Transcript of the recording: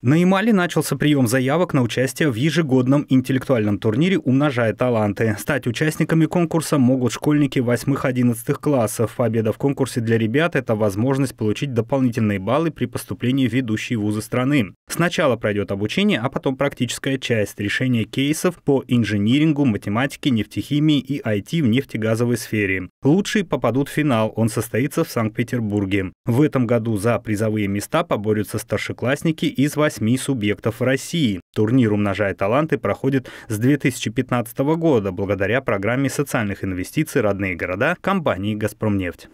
На Ямале начался прием заявок на участие в ежегодном интеллектуальном турнире «Умножая таланты». Стать участниками конкурса могут школьники 8-11 классов. Победа в конкурсе для ребят – это возможность получить дополнительные баллы при поступлении в ведущие вузы страны. Сначала пройдет обучение, а потом практическая часть – решение кейсов по инжинирингу, математике, нефтехимии и IT в нефтегазовой сфере. Лучшие попадут в финал, он состоится в Санкт-Петербурге. В этом году за призовые места поборются старшеклассники из 8 48 субъектов России. Турнир «Умножая таланты» проходит с 2015 года благодаря программе социальных инвестиций «Родные города» компании «Газпромнефть».